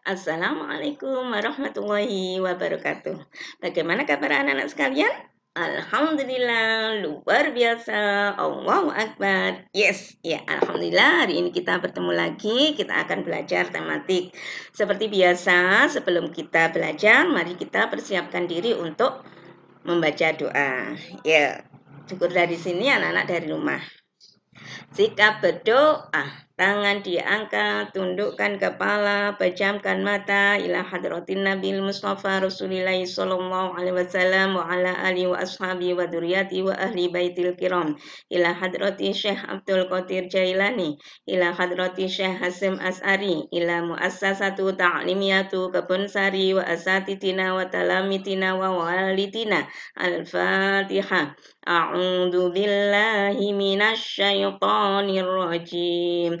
Assalamualaikum warahmatullahi wabarakatuh. Bagaimana kabar anak-anak sekalian? Alhamdulillah, luar biasa. Allahu Akbar. Yes, ya Alhamdulillah hari ini kita bertemu lagi. Kita akan belajar tematik. Seperti biasa, sebelum kita belajar, mari kita persiapkan diri untuk membaca doa. Ya, syukur dari sini anak-anak dari rumah. Sikap berdoa. Tangan diangkat, tundukkan kepala, pejamkan mata ila hadratin Nabi Mustafa Rasulillah sallallahu alaihi wasallam wa ala alihi wa ashabi wa duriyati wa ahli baitil kiram ila hadrati Syekh Abdul Qadir Jailani ila hadrati Syekh Hasim As'ari ila muassasatu ta'limiyatu Kebun Sari wa asatitina wa talamitina wa walitina al-Fatihah أعوذ بالله من الشيطان الرجيم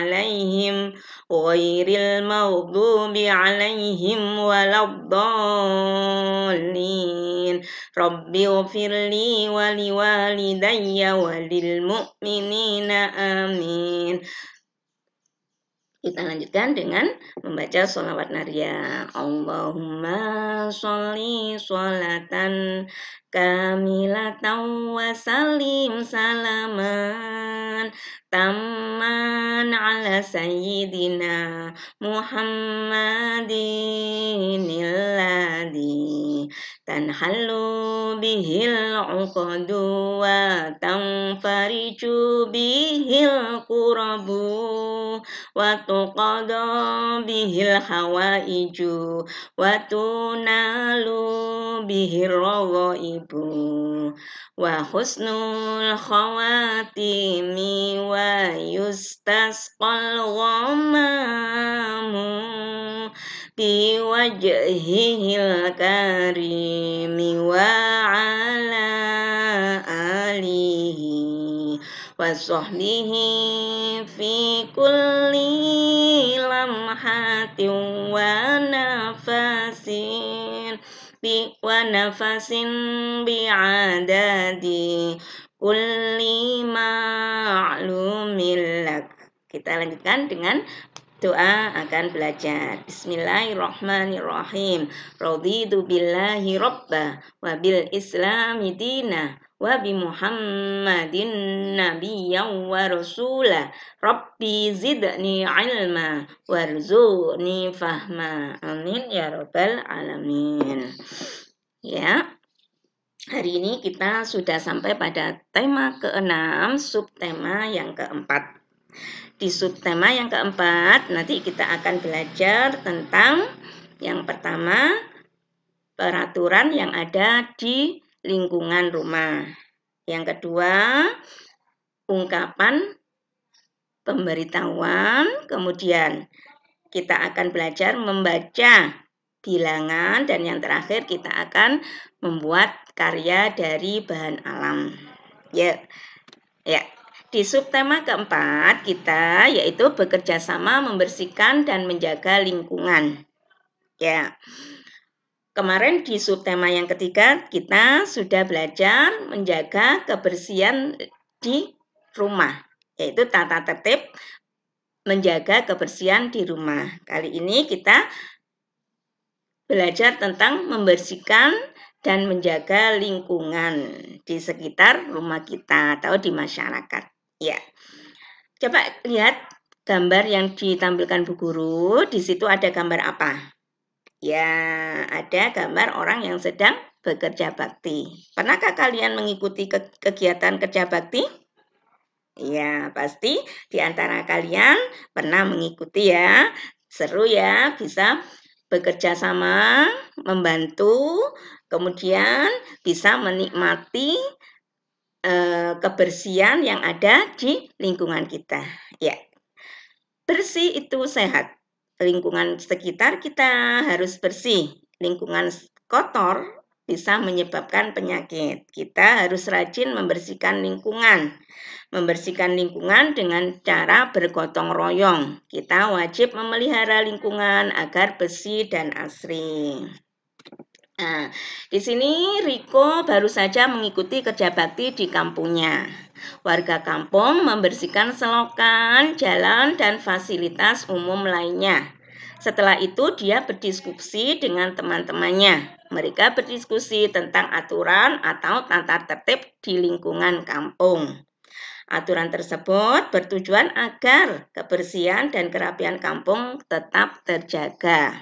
عليهم غير المغضوب عليهم ولا الضالين رب اغفر لي ولوالدي وللمؤمنين آمين Kita lanjutkan dengan membaca sholawat naria. Allahumma sholli sholatan Kamilah wa salim salaman tamman ala sayyidina muhammadin illadhi tanhallu bihil uqadu wa tanfariju bihil kurabu wa tuqadu bihil hawaiju wa tunalu bihil rawaibu ibu wa husnul khawatimi wa yustas qalwamamu bi biwajhihil karimi wa ala alihi wa sahbihi fi kulli lamhatin wa nam ونفس بعدد كل معلوم لك kita lanjutkan dengan doa akan belajar. Bismillahirrahmanirrahim. Raditu billahi robba wa bil islami dina wa bi Muhammadin nabiyyan wa rasula. Rabbi zidni ilma warzuqni fahma. Amin ya rabbal alamin. Ya. Hari ini kita sudah sampai pada tema keenam subtema yang keempat di subtema yang keempat, nanti kita akan belajar tentang yang pertama, peraturan yang ada di lingkungan rumah. Yang kedua, ungkapan pemberitahuan. Kemudian, kita akan belajar membaca bilangan. Dan yang terakhir, kita akan membuat karya dari bahan alam. Ya, yeah. ya. Yeah. Di subtema keempat kita yaitu bekerja sama membersihkan dan menjaga lingkungan. Ya. Kemarin di subtema yang ketiga kita sudah belajar menjaga kebersihan di rumah, yaitu tata tertib menjaga kebersihan di rumah. Kali ini kita belajar tentang membersihkan dan menjaga lingkungan di sekitar rumah kita atau di masyarakat. Ya. Coba lihat gambar yang ditampilkan Bu Guru. Di situ ada gambar apa? Ya, ada gambar orang yang sedang bekerja bakti. Pernahkah kalian mengikuti kegiatan kerja bakti? Ya, pasti di antara kalian pernah mengikuti ya. Seru ya, bisa bekerja sama, membantu, kemudian bisa menikmati Eh, kebersihan yang ada di lingkungan kita. Ya, bersih itu sehat. Lingkungan sekitar kita harus bersih. Lingkungan kotor bisa menyebabkan penyakit. Kita harus rajin membersihkan lingkungan. Membersihkan lingkungan dengan cara bergotong royong. Kita wajib memelihara lingkungan agar bersih dan asri. Nah, di sini Riko baru saja mengikuti kerja bakti di kampungnya. Warga kampung membersihkan selokan, jalan, dan fasilitas umum lainnya. Setelah itu dia berdiskusi dengan teman-temannya. Mereka berdiskusi tentang aturan atau tata tertib di lingkungan kampung. Aturan tersebut bertujuan agar kebersihan dan kerapian kampung tetap terjaga.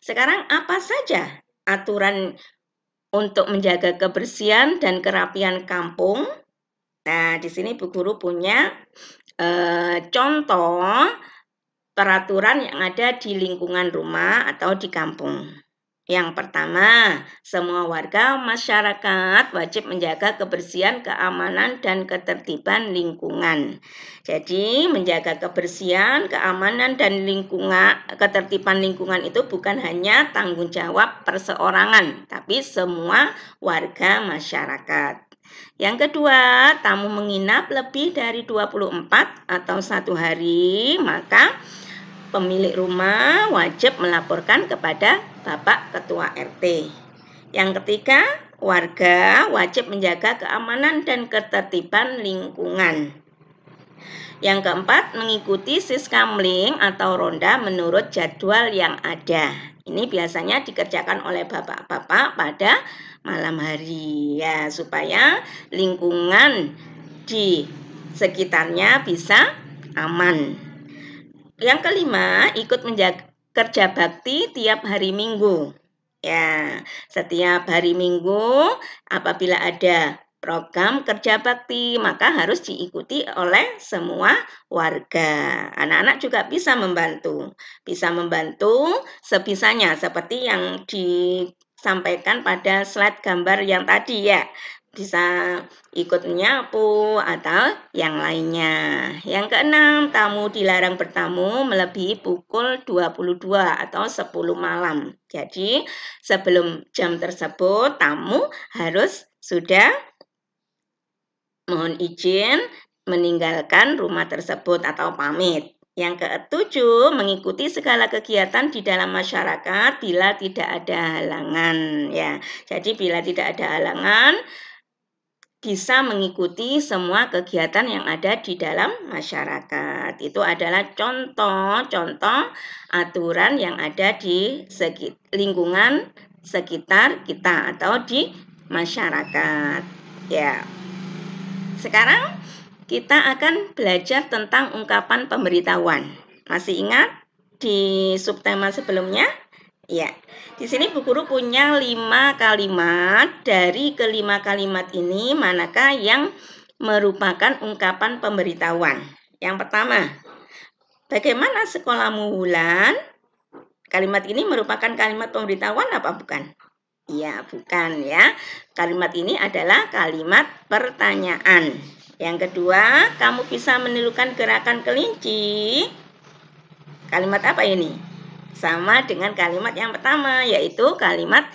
Sekarang apa saja aturan untuk menjaga kebersihan dan kerapian kampung. Nah, di sini Bu Guru punya e, contoh peraturan yang ada di lingkungan rumah atau di kampung. Yang pertama, semua warga masyarakat wajib menjaga kebersihan, keamanan, dan ketertiban lingkungan. Jadi, menjaga kebersihan, keamanan, dan lingkungan, ketertiban lingkungan itu bukan hanya tanggung jawab perseorangan, tapi semua warga masyarakat. Yang kedua, tamu menginap lebih dari 24 atau satu hari, maka pemilik rumah wajib melaporkan kepada Bapak Ketua RT. Yang ketiga, warga wajib menjaga keamanan dan ketertiban lingkungan. Yang keempat, mengikuti siskamling atau ronda menurut jadwal yang ada. Ini biasanya dikerjakan oleh bapak-bapak pada malam hari ya supaya lingkungan di sekitarnya bisa aman. Yang kelima, ikut menjaga kerja bakti tiap hari Minggu. Ya, setiap hari Minggu apabila ada program kerja bakti, maka harus diikuti oleh semua warga. Anak-anak juga bisa membantu, bisa membantu sebisanya seperti yang disampaikan pada slide gambar yang tadi ya bisa ikut menyapu atau yang lainnya. Yang keenam, tamu dilarang bertamu melebihi pukul 22 atau 10 malam. Jadi, sebelum jam tersebut tamu harus sudah mohon izin meninggalkan rumah tersebut atau pamit. Yang ketujuh, mengikuti segala kegiatan di dalam masyarakat bila tidak ada halangan ya. Jadi bila tidak ada halangan, bisa mengikuti semua kegiatan yang ada di dalam masyarakat. Itu adalah contoh-contoh aturan yang ada di sekit, lingkungan sekitar kita atau di masyarakat. Ya. Sekarang kita akan belajar tentang ungkapan pemberitahuan. Masih ingat di subtema sebelumnya? Ya, di sini Bu Guru punya lima kalimat. Dari kelima kalimat ini, manakah yang merupakan ungkapan pemberitahuan? Yang pertama, bagaimana sekolahmu Wulan? Kalimat ini merupakan kalimat pemberitahuan apa bukan? Iya, bukan ya. Kalimat ini adalah kalimat pertanyaan. Yang kedua, kamu bisa menirukan gerakan kelinci. Kalimat apa ini? Sama dengan kalimat yang pertama, yaitu kalimat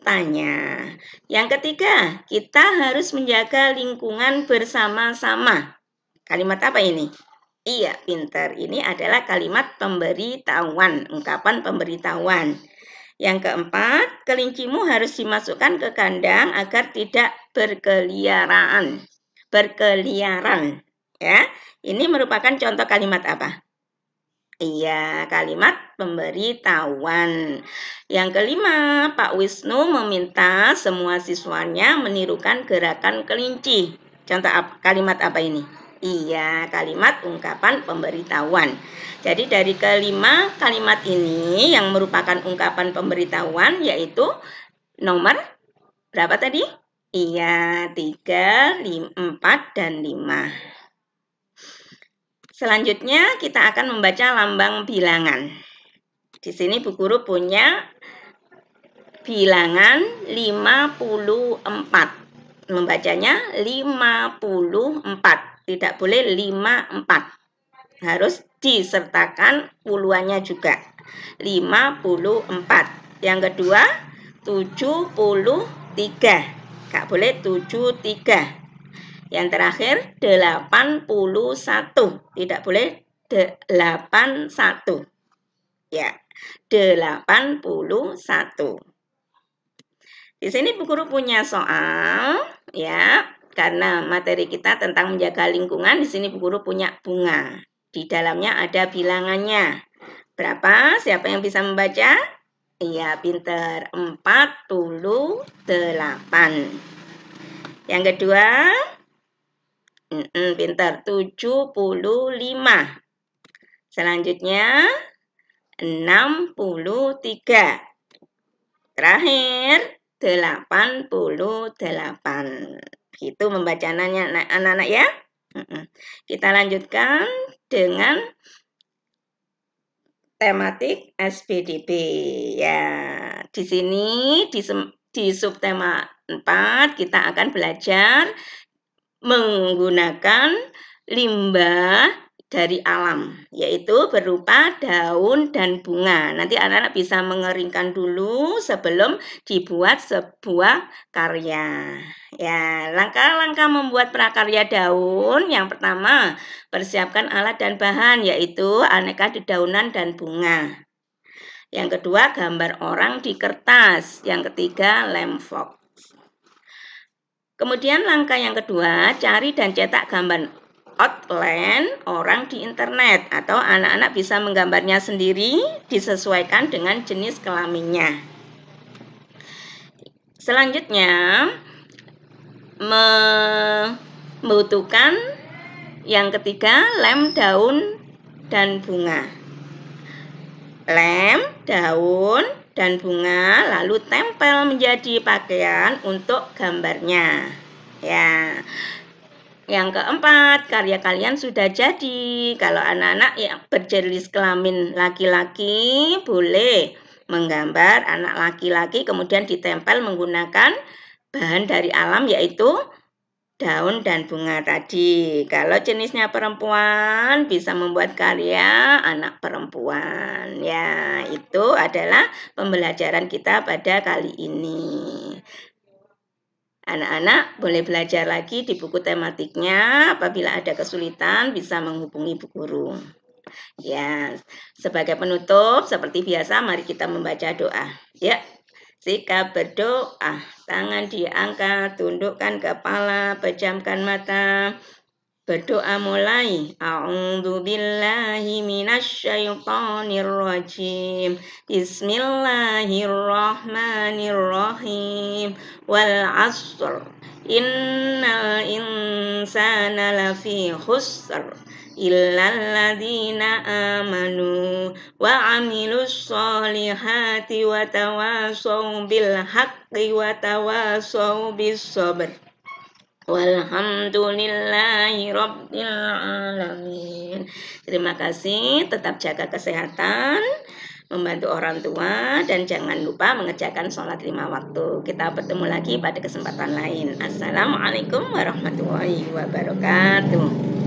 tanya. Yang ketiga, kita harus menjaga lingkungan bersama-sama. Kalimat apa ini? Iya, pinter. Ini adalah kalimat pemberitahuan, ungkapan pemberitahuan. Yang keempat, kelincimu harus dimasukkan ke kandang agar tidak berkeliaran. Berkeliaran, ya. Ini merupakan contoh kalimat apa? Iya, kalimat pemberitahuan. Yang kelima, Pak Wisnu meminta semua siswanya menirukan gerakan kelinci. Contoh kalimat apa ini? Iya, kalimat ungkapan pemberitahuan. Jadi dari kelima kalimat ini yang merupakan ungkapan pemberitahuan yaitu nomor berapa tadi? Iya, 3, empat dan lima. Selanjutnya kita akan membaca lambang bilangan. Di sini Bu Guru punya bilangan 54. Membacanya 54, tidak boleh 54. Harus disertakan puluannya juga. 54. Yang kedua 73. Enggak boleh 73. Yang terakhir 81. Tidak boleh 81. Ya, 81. Di sini Bu Guru punya soal ya, karena materi kita tentang menjaga lingkungan di sini Bu Guru punya bunga. Di dalamnya ada bilangannya. Berapa? Siapa yang bisa membaca? Iya, pinter. 48. Yang kedua, Mm -mm, pintar. 75. Selanjutnya 63. Terakhir 88. Gitu pembacaannya anak-anak ya. Mm Kita lanjutkan dengan tematik SPDB ya. Di sini di di subtema 4 kita akan belajar menggunakan limbah dari alam, yaitu berupa daun dan bunga. Nanti anak-anak bisa mengeringkan dulu sebelum dibuat sebuah karya. Ya, langkah-langkah membuat prakarya daun yang pertama, persiapkan alat dan bahan yaitu aneka dedaunan dan bunga. Yang kedua, gambar orang di kertas. Yang ketiga, lem fog. Kemudian langkah yang kedua, cari dan cetak gambar outline orang di internet atau anak-anak bisa menggambarnya sendiri disesuaikan dengan jenis kelaminnya. Selanjutnya, membutuhkan yang ketiga lem daun dan bunga. Lem, daun, dan bunga lalu tempel menjadi pakaian untuk gambarnya. Ya. Yang keempat, karya kalian sudah jadi. Kalau anak-anak yang berjenis kelamin laki-laki boleh menggambar anak laki-laki kemudian ditempel menggunakan bahan dari alam yaitu daun dan bunga tadi. Kalau jenisnya perempuan bisa membuat karya anak perempuan. Ya, itu adalah pembelajaran kita pada kali ini. Anak-anak boleh belajar lagi di buku tematiknya. Apabila ada kesulitan bisa menghubungi bu guru. Ya, sebagai penutup seperti biasa mari kita membaca doa. Ya. Sikap berdoa, tangan diangkat, tundukkan kepala, pejamkan mata. Berdoa mulai. A'udzu billahi minasyaitonir rajim. Bismillahirrahmanirrahim. Wal 'ashr. Innal insana lafi khusr illalladzina amanu wa amilus solihati wa tawasaw bil haqqi wa tawasaw bil sabr Walhamdulillahirobbilalamin. terima kasih tetap jaga kesehatan membantu orang tua dan jangan lupa mengerjakan sholat lima waktu kita bertemu lagi pada kesempatan lain assalamualaikum warahmatullahi wabarakatuh